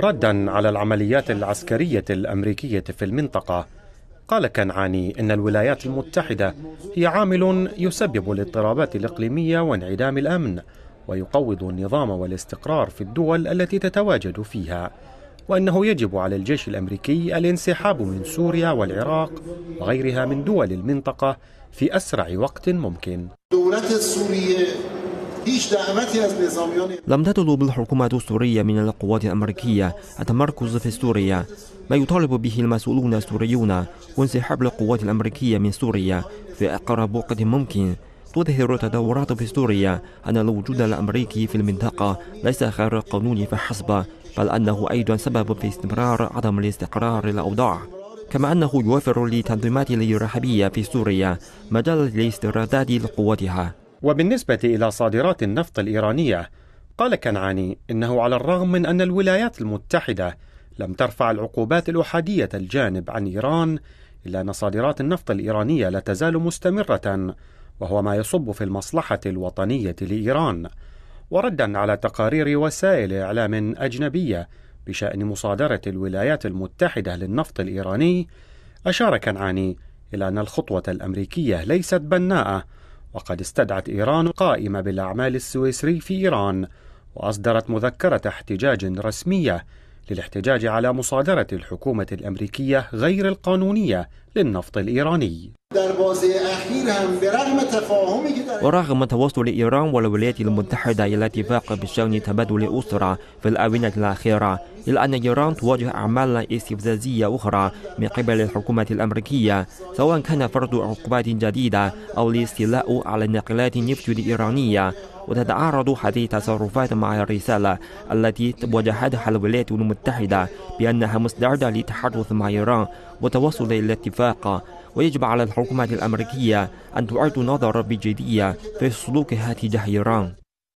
ردا على العمليات العسكرية الأمريكية في المنطقة قال كنعاني إن الولايات المتحدة هي عامل يسبب الاضطرابات الإقليمية وانعدام الأمن ويقوض النظام والاستقرار في الدول التي تتواجد فيها وأنه يجب على الجيش الأمريكي الانسحاب من سوريا والعراق وغيرها من دول المنطقة في أسرع وقت ممكن لم تطلب الحكومة السورية من القوات الأمريكية التمركز في سوريا ما يطالب به المسؤولون السوريون وانسحاب القوات الأمريكية من سوريا في أقرب وقت ممكن تظهر تدورات في سوريا أن الوجود الأمريكي في المنطقة ليس غير قانوني فحسب بل أنه أيضا سبب في استمرار عدم الاستقرار الأوضاع كما أنه يوفر لتنظيمات الإرهابية في سوريا مجال لاسترداد قواتها وبالنسبة إلى صادرات النفط الإيرانية قال كنعاني إنه على الرغم من أن الولايات المتحدة لم ترفع العقوبات الأحادية الجانب عن إيران إلا أن صادرات النفط الإيرانية لا تزال مستمرة وهو ما يصب في المصلحة الوطنية لإيران وردا على تقارير وسائل إعلام أجنبية بشأن مصادرة الولايات المتحدة للنفط الإيراني أشار كنعاني إلى أن الخطوة الأمريكية ليست بناءة وقد استدعت إيران قائمة بالأعمال السويسري في إيران وأصدرت مذكرة احتجاج رسمية للاحتجاج على مصادرة الحكومة الأمريكية غير القانونية للنفط الإيراني ورغم توصل إيران والولايات المتحدة إلى اتفاق بشأن تبادل الأسرة في الآونة الأخيرة إلا أن إيران تواجه أعمالا استفزازية أخرى من قبل الحكومة الأمريكية سواء كان فرض عقوبات جديدة أو الاستيلاء على ناقلات النفط الإيرانية وتتعارض هذه التصرفات مع الرسالة التي وجهتها الولايات المتحدة بأنها مستعدة للتحدث مع إيران وتوصل إلى اتفاق ويجب على الحكومة الأمريكية أن تعيد النظر بجدية في سلوكها تجاه إيران